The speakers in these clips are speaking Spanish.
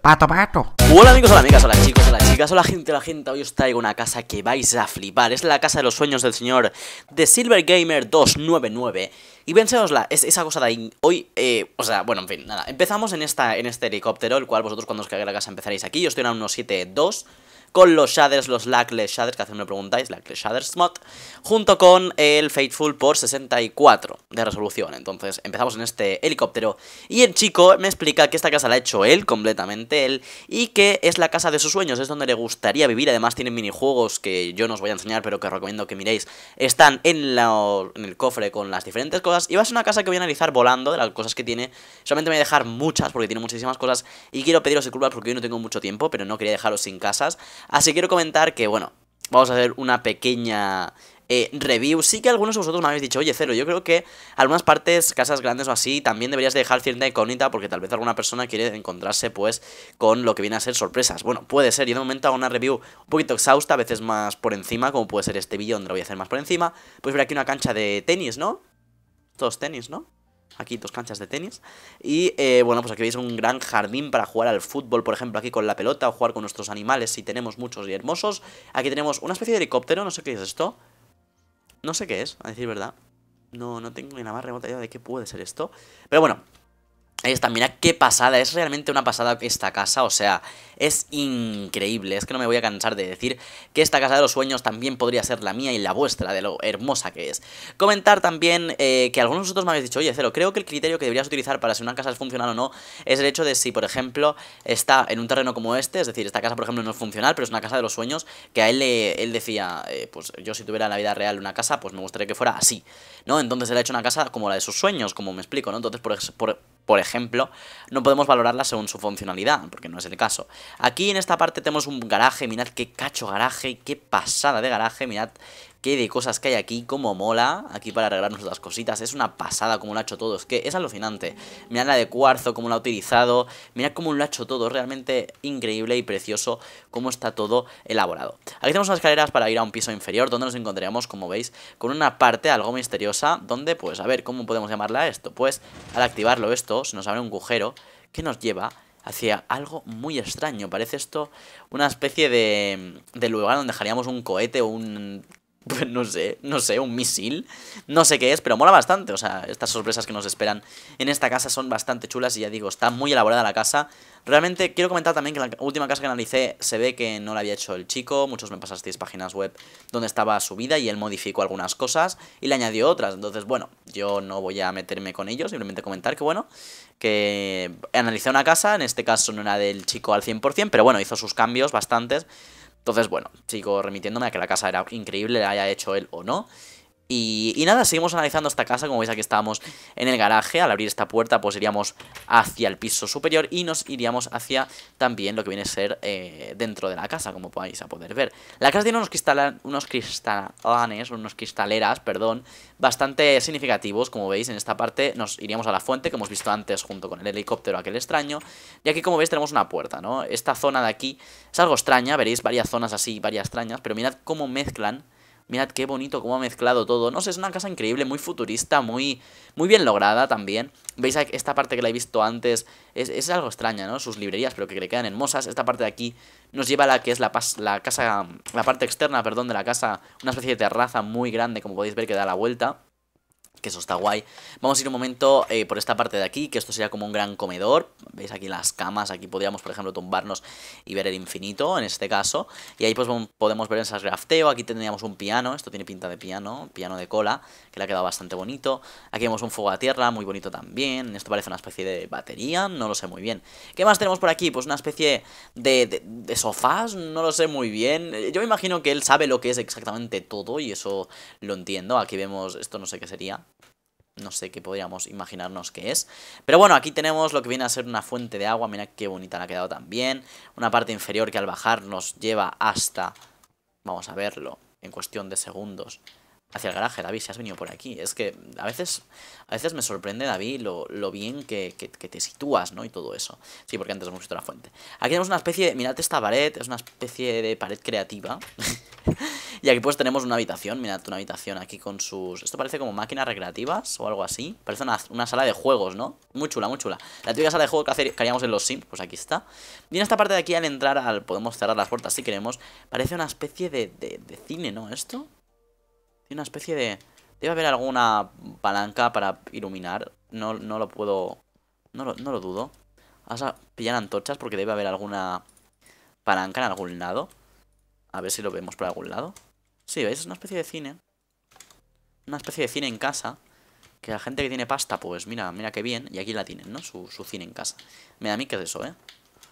Pato, pato. Hola amigos, hola amigas, hola chicos, hola chicas, hola gente, hola gente. Hoy os traigo una casa que vais a flipar. Es la casa de los sueños del señor de Silver Gamer 299. Y venseosla, es, esa cosa de ahí. Hoy, eh, o sea, bueno, en fin, nada. Empezamos en, esta, en este helicóptero, el cual vosotros cuando os caiga la casa empezaréis aquí. Yo estoy en unos 7.2 con los shaders, los Lackless Shaders, que hace me preguntáis, Lackless Shaders Mod, junto con el Faithful por 64 de resolución. Entonces empezamos en este helicóptero y el chico me explica que esta casa la ha hecho él, completamente él, y que es la casa de sus sueños, es donde le gustaría vivir. Además tiene minijuegos que yo no os voy a enseñar, pero que os recomiendo que miréis. Están en, en el cofre con las diferentes cosas y va a ser una casa que voy a analizar volando de las cosas que tiene. Solamente voy a dejar muchas porque tiene muchísimas cosas y quiero pediros disculpas porque hoy no tengo mucho tiempo, pero no quería dejaros sin casas. Así que quiero comentar que, bueno, vamos a hacer una pequeña eh, review. Sí que algunos de vosotros me habéis dicho, oye, Cero, yo creo que algunas partes, casas grandes o así, también deberías dejar cierta incógnita porque tal vez alguna persona quiere encontrarse pues con lo que viene a ser sorpresas. Bueno, puede ser, yo de momento hago una review un poquito exhausta, a veces más por encima, como puede ser este vídeo donde lo voy a hacer más por encima. Pues ver aquí una cancha de tenis, ¿no? Todos tenis, ¿no? aquí dos canchas de tenis. Y eh, bueno, pues aquí veis un gran jardín para jugar al fútbol, por ejemplo, aquí con la pelota o jugar con nuestros animales, si tenemos muchos y hermosos. Aquí tenemos una especie de helicóptero, no sé qué es esto. No sé qué es, a decir verdad. No, no tengo ni la más remota idea de qué puede ser esto. Pero bueno, es mira qué pasada, es realmente una pasada esta casa, o sea, es increíble, es que no me voy a cansar de decir que esta casa de los sueños también podría ser la mía y la vuestra, de lo hermosa que es. Comentar también eh, que algunos de vosotros me habéis dicho, oye Cero, creo que el criterio que deberías utilizar para si una casa es funcional o no es el hecho de si, por ejemplo, está en un terreno como este, es decir, esta casa, por ejemplo, no es funcional, pero es una casa de los sueños, que a él, le, él decía, eh, pues yo si tuviera la vida real una casa, pues me gustaría que fuera así, ¿no? Entonces él ha hecho una casa como la de sus sueños, como me explico, ¿no? Entonces, por, por por ejemplo, no podemos valorarla según su funcionalidad, porque no es el caso. Aquí en esta parte tenemos un garaje, mirad qué cacho garaje, qué pasada de garaje, mirad qué de cosas que hay aquí, como mola, aquí para arreglarnos las cositas, es una pasada como lo ha hecho todo, es que es alucinante. Mirad la de cuarzo, cómo la ha utilizado, mirad cómo lo ha hecho todo, realmente increíble y precioso cómo está todo elaborado. Aquí tenemos unas escaleras para ir a un piso inferior, donde nos encontraríamos, como veis, con una parte algo misteriosa, donde, pues, a ver, ¿cómo podemos llamarla esto? Pues, al activarlo esto, se nos abre un agujero que nos lleva hacia algo muy extraño. Parece esto una especie de, de lugar donde dejaríamos un cohete o un pues no sé, no sé, un misil, no sé qué es, pero mola bastante, o sea, estas sorpresas que nos esperan en esta casa son bastante chulas y ya digo, está muy elaborada la casa. Realmente quiero comentar también que la última casa que analicé se ve que no la había hecho el chico, muchos me pasasteis páginas web donde estaba su vida y él modificó algunas cosas y le añadió otras, entonces bueno, yo no voy a meterme con ello, simplemente comentar que bueno, que analicé una casa, en este caso no era del chico al 100%, pero bueno, hizo sus cambios bastantes entonces, bueno, sigo remitiéndome a que la casa era increíble, la haya hecho él o no. Y, nada, seguimos analizando esta casa, como veis aquí estábamos en el garaje, al abrir esta puerta pues iríamos hacia el piso superior y nos iríamos hacia también lo que viene a ser eh, dentro de la casa, como podáis a poder ver. La casa tiene unos, cristalanes, unos cristalanes, unos cristaleras, perdón, bastante significativos, como veis en esta parte nos iríamos a la fuente que hemos visto antes junto con el helicóptero aquel extraño y aquí como veis tenemos una puerta, ¿no? Esta zona de aquí es algo extraña, veréis varias zonas así, varias extrañas, pero mirad cómo mezclan Mirad qué bonito cómo ha mezclado todo. No sé, es una casa increíble, muy futurista, muy, muy bien lograda también. ¿Veis esta parte que la he visto antes? Es, algo extraña, ¿no? Sus librerías, pero que le quedan hermosas. Esta parte de aquí nos lleva a la que es la, la casa, la parte externa, perdón, de la casa. Una especie de terraza muy grande, como podéis ver, que da la vuelta que eso está guay. Vamos a ir un momento eh, por esta parte de aquí, que esto sería como un gran comedor. Veis aquí las camas, aquí podríamos, por ejemplo, tumbarnos y ver el infinito, en este caso. Y ahí pues podemos ver esas grafteo, aquí tendríamos un piano, esto tiene pinta de piano, piano de cola, que le ha quedado bastante bonito. Aquí vemos un fuego a tierra, muy bonito también, esto parece una especie de batería, no lo sé muy bien. ¿Qué más tenemos por aquí? Pues una especie de sofás, no lo sé muy bien. Eh, yo me imagino que él sabe lo que es exactamente todo y eso lo entiendo. Aquí vemos, esto no sé qué sería, no sé qué podríamos imaginarnos que es. Pero bueno, aquí tenemos lo que viene a ser una fuente de agua, mira qué bonita la ha quedado también. Una parte inferior que al bajar nos lleva hasta, vamos a verlo, en cuestión de segundos, hacia el garaje, David, si has venido por aquí. Es que a veces, a veces me sorprende, David, lo, lo bien que, te sitúas, ¿no? Y todo eso. Sí, porque antes hemos visto la fuente. Aquí tenemos una especie de... Mirad esta pared, es una especie de pared creativa. y aquí pues tenemos una habitación, mirad una habitación aquí con sus... Esto parece como máquinas recreativas o algo así. Parece una, sala de juegos, ¿no? Muy chula, muy chula. La típica sala de juegos que, haríamos en los Sims, pues aquí está. Y en esta parte de aquí al entrar, al podemos cerrar las puertas si queremos. Parece una especie de cine, ¿no? Esto tiene una especie de... Debe haber alguna palanca para iluminar. No, no lo puedo... No lo, dudo. Vamos a pillar antorchas porque debe haber alguna palanca en algún lado. A ver si lo vemos por algún lado. Sí, ¿veis? Es una especie de cine. Una especie de cine en casa. Que la gente que tiene pasta, pues mira, mira qué bien. Y aquí la tienen, ¿no? Su, su cine en casa. Mira, a mí que es eso, ¿eh?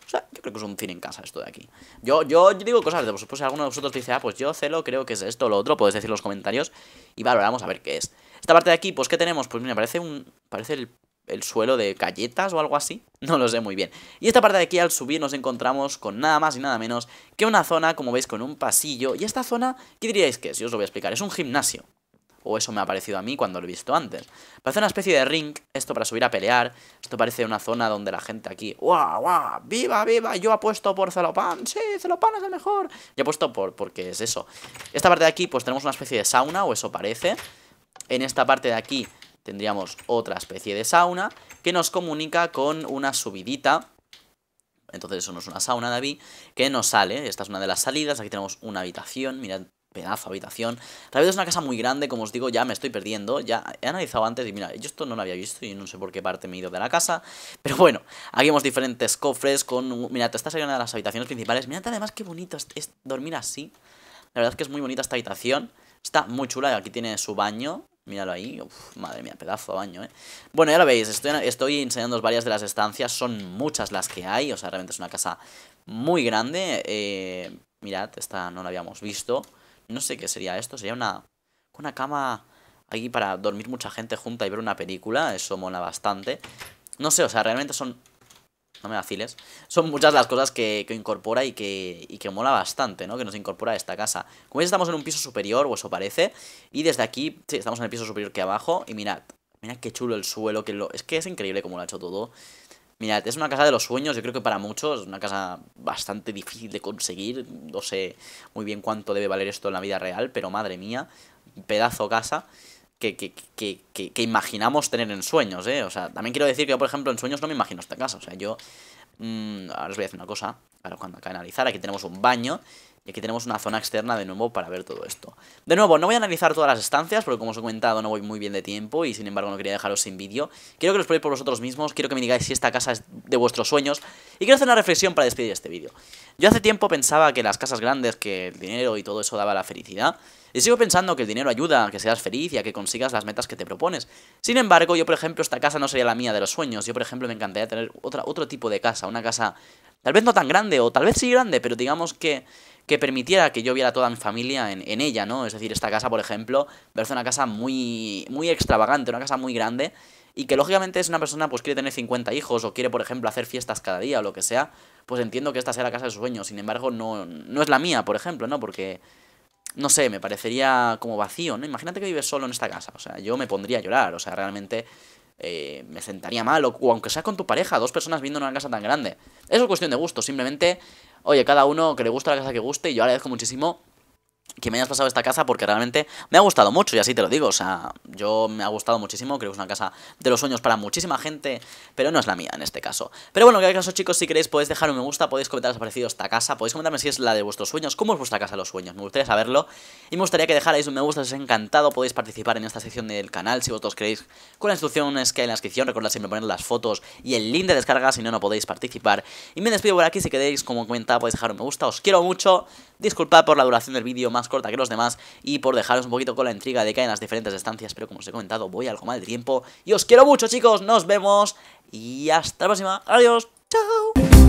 O sea, yo creo que es un cine en casa esto de aquí. Yo, yo digo cosas de supuesto Si alguno de vosotros dice, ah, pues yo celo, creo que es esto o lo otro, podéis decir en los comentarios y vamos a ver qué es. Esta parte de aquí, pues, ¿qué tenemos? Pues mira, parece un. Parece el, el suelo de galletas o algo así. No lo sé muy bien. Y esta parte de aquí, al subir, nos encontramos con nada más y nada menos que una zona, como veis, con un pasillo. Y esta zona, ¿qué diríais que es? Yo os lo voy a explicar. Es un gimnasio o eso me ha parecido a mí cuando lo he visto antes. Parece una especie de ring, esto para subir a pelear, esto parece una zona donde la gente aquí, ¡guau, guau! ¡Viva, viva! Yo apuesto por Celopan, sí, Celopan es el mejor. Yo apuesto por, porque es eso. Esta parte de aquí, pues tenemos una especie de sauna, o eso parece. En esta parte de aquí tendríamos otra especie de sauna que nos comunica con una subidita entonces eso no es una sauna, David, que nos sale, esta es una de las salidas, aquí tenemos una habitación, mirad pedazo habitación. verdad es una casa muy grande, como os digo, ya me estoy perdiendo. Ya he analizado antes y mira, yo esto no lo había visto y no sé por qué parte me he ido de la casa. Pero bueno, aquí vemos diferentes cofres con... Mira, esta sería una de las habitaciones principales. ...mira además qué bonito es, dormir así. La verdad es que es muy bonita esta habitación. Está muy chula, aquí tiene su baño. Míralo ahí, madre mía, pedazo de baño, eh Bueno, ya lo veis, estoy, estoy enseñándoos varias de las estancias Son muchas las que hay, o sea, realmente es una casa muy grande eh, Mirad, esta no la habíamos visto no sé qué sería esto, sería una, una cama aquí para dormir mucha gente junta y ver una película, eso mola bastante. No sé, o sea, realmente son... No me vaciles. Son muchas las cosas que, que incorpora y que, y que mola bastante, ¿no? Que nos incorpora a esta casa. Como veis, estamos en un piso superior, o eso parece. Y desde aquí, sí, estamos en el piso superior que abajo. Y mirad, mirad qué chulo el suelo. que lo... Es que es increíble como lo ha hecho todo. Mirad, es una casa de los sueños, yo creo que para muchos, es una casa bastante difícil de conseguir, no sé muy bien cuánto debe valer esto en la vida real, pero madre mía, pedazo casa que, que, que, que imaginamos tener en sueños, ¿eh? O sea, también quiero decir que yo, por ejemplo, en sueños no me imagino esta casa, o sea, yo... Mmm, ahora os voy a decir una cosa, para cuando acabe analizar, aquí tenemos un baño y aquí tenemos una zona externa de nuevo para ver todo esto. De nuevo, no voy a analizar todas las estancias, porque como os he comentado no voy muy bien de tiempo y sin embargo no quería dejaros sin vídeo. Quiero que los probéis por vosotros mismos, quiero que me digáis si esta casa es de vuestros sueños y quiero hacer una reflexión para despedir este vídeo. Yo hace tiempo pensaba que las casas grandes, que el dinero y todo eso daba la felicidad. Y sigo pensando que el dinero ayuda a que seas feliz y a que consigas las metas que te propones. Sin embargo, yo por ejemplo, esta casa no sería la mía de los sueños. Yo por ejemplo me encantaría tener otra, otro tipo de casa, una casa tal vez no tan grande o tal vez sí grande, pero digamos que que permitiera que yo viera toda mi familia en, en ella, ¿no? Es decir, esta casa, por ejemplo, parece una casa muy, muy extravagante, una casa muy grande, y que lógicamente es una persona pues quiere tener 50 hijos o quiere, por ejemplo, hacer fiestas cada día o lo que sea, pues entiendo que esta sea la casa de sus sueños. Sin embargo, no, no es la mía, por ejemplo, ¿no? Porque, no sé, me parecería como vacío, ¿no? Imagínate que vives solo en esta casa, o sea, yo me pondría a llorar, o sea, realmente eh, me sentaría mal, o, aunque sea con tu pareja, dos personas viendo una casa tan grande. Eso es cuestión de gusto, simplemente, oye, cada uno que le gusta la casa que guste, y yo agradezco muchísimo que me hayas pasado esta casa porque realmente me ha gustado mucho y así te lo digo, o sea, yo me ha gustado muchísimo, creo que es una casa de los sueños para muchísima gente, pero no es la mía en este caso. Pero bueno, en cualquier caso chicos, si queréis podéis dejar un me gusta, podéis comentar os ha parecido esta casa, podéis comentarme si es la de vuestros sueños, cómo es vuestra casa de los sueños, me gustaría saberlo y me gustaría que dejarais un me gusta, os he encantado, podéis participar en esta sección del canal si vosotros queréis con las instrucciones que hay en la descripción, recordad siempre poner las fotos y el link de descarga, si no, no podéis participar. Y me despido por aquí, si queréis, como comentaba, podéis dejar un me gusta, os quiero mucho, disculpad por la duración del vídeo, más corta que los demás y por dejaros un poquito con la intriga de que hay en las diferentes estancias, pero como os he comentado, voy algo mal de tiempo y os quiero mucho chicos, nos vemos y hasta la próxima, adiós, chao.